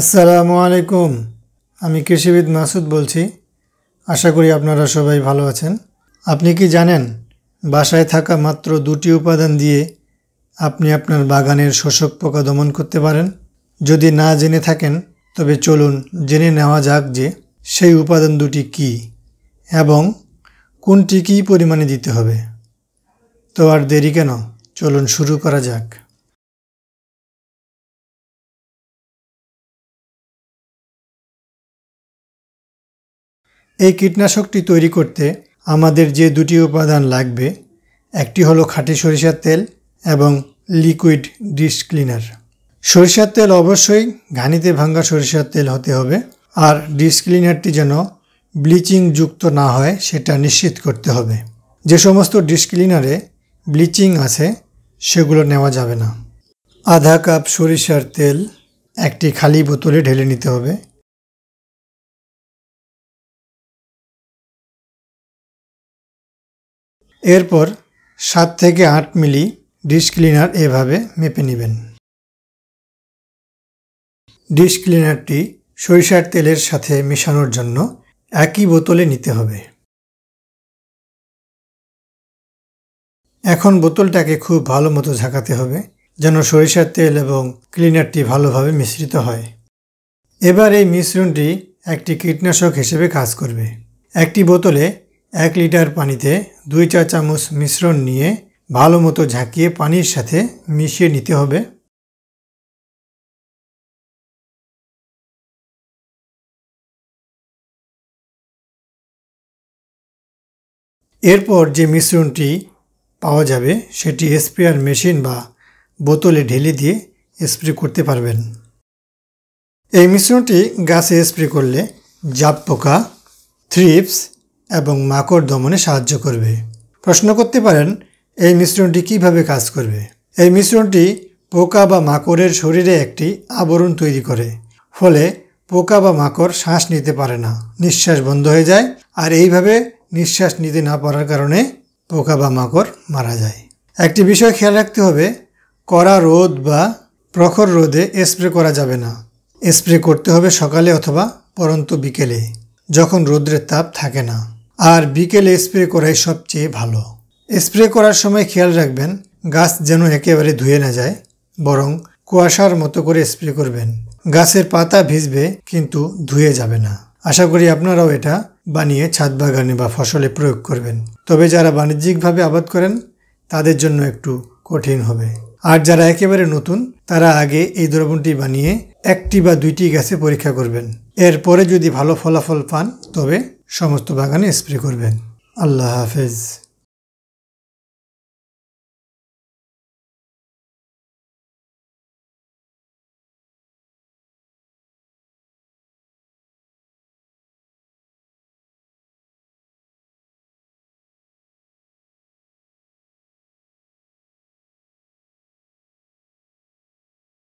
আসসালামু আলাইকুম আমি কৃষিবিদ মাসুদ বলছি আশা করি আপনারা সবাই ভালো আছেন আপনি কি জানেন বাসায় থাকা মাত্র দুটি উপাদান দিয়ে আপনি আপনার বাগানের শোষক পোকা দমন করতে পারেন যদি না জেনে থাকেন তবে চলুন জেনে নেওয়া যাক যে সেই উপাদান দুটি কি এবং কোনটি কী পরিমাণে দিতে হবে তো আর দেরি কেন চলুন শুরু করা যাক এই কীটনাশকটি তৈরি করতে আমাদের যে দুটি উপাদান লাগবে একটি হলো খাঁটি সরিষার তেল এবং লিকুইড ডিশ ক্লিনার সরিষার তেল অবশ্যই ঘানিতে ভাঙ্গা সরিষার তেল হতে হবে আর ডিশ ক্লিনারটি যেন ব্লিচিং যুক্ত না হয় সেটা নিশ্চিত করতে হবে যে সমস্ত ডিশ ক্লিনারে ব্লিচিং আছে সেগুলো নেওয়া যাবে না আধা কাপ সরিষার তেল একটি খালি বোতলে ঢেলে নিতে হবে এরপর সাত থেকে আট মিলি ডিশ ক্লিনার এভাবে মেপে নেবেন ডিশ ক্লিনারটি সরিষার তেলের সাথে মেশানোর জন্য একই বোতলে নিতে হবে এখন বোতলটাকে খুব ভালো মতো ঝাঁকাতে হবে যেন সরিষার তেল এবং ক্লিনারটি ভালোভাবে মিশ্রিত হয় এবার এই মিশ্রণটি একটি কীটনাশক হিসেবে কাজ করবে একটি বোতলে এক লিটার পানিতে দুই চা চামচ মিশ্রণ নিয়ে ভালো মতো ঝাঁকিয়ে পানির সাথে মিশিয়ে নিতে হবে এরপর যে মিশ্রণটি পাওয়া যাবে সেটি স্প্রেয়ার মেশিন বা বোতলে ঢেলে দিয়ে স্প্রে করতে পারবেন এই মিশ্রণটি গাছে স্প্রে করলে জাপ পোকা থ্রিপস এবং মাকড় দমনে সাহায্য করবে প্রশ্ন করতে পারেন এই মিশ্রণটি কিভাবে কাজ করবে এই মিশ্রণটি পোকা বা মাকড়ের শরীরে একটি আবরণ তৈরি করে ফলে পোকা বা মাকড় শ্বাস নিতে পারে না নিঃশ্বাস বন্ধ হয়ে যায় আর এইভাবে নিঃশ্বাস নিতে না পারার কারণে পোকা বা মাকড় মারা যায় একটি বিষয় খেয়াল রাখতে হবে কড়া রোদ বা প্রখর রোদে স্প্রে করা যাবে না স্প্রে করতে হবে সকালে অথবা পরন্ত বিকেলে যখন রোদ্রের তাপ থাকে না আর বিকেলে স্প্রে করাই সবচেয়ে ভালো স্প্রে করার সময় খেয়াল রাখবেন গাছ যেন একেবারে ধুয়ে না যায় বরং কুয়াশার মতো করে স্প্রে করবেন গাছের পাতা ভিজবে কিন্তু ধুয়ে যাবে না আশা করি আপনারাও এটা বানিয়ে ছাদ বাগানে বা ফসলে প্রয়োগ করবেন তবে যারা বাণিজ্যিকভাবে আবাদ করেন তাদের জন্য একটু কঠিন হবে আর যারা একেবারে নতুন তারা আগে এই দ্রবণটি বানিয়ে একটি বা দুইটি গাছে পরীক্ষা করবেন এরপরে যদি ভালো ফলাফল পান তবে সমস্ত বাগানে স্প্রে করবেন আল্লাহ হাফেজ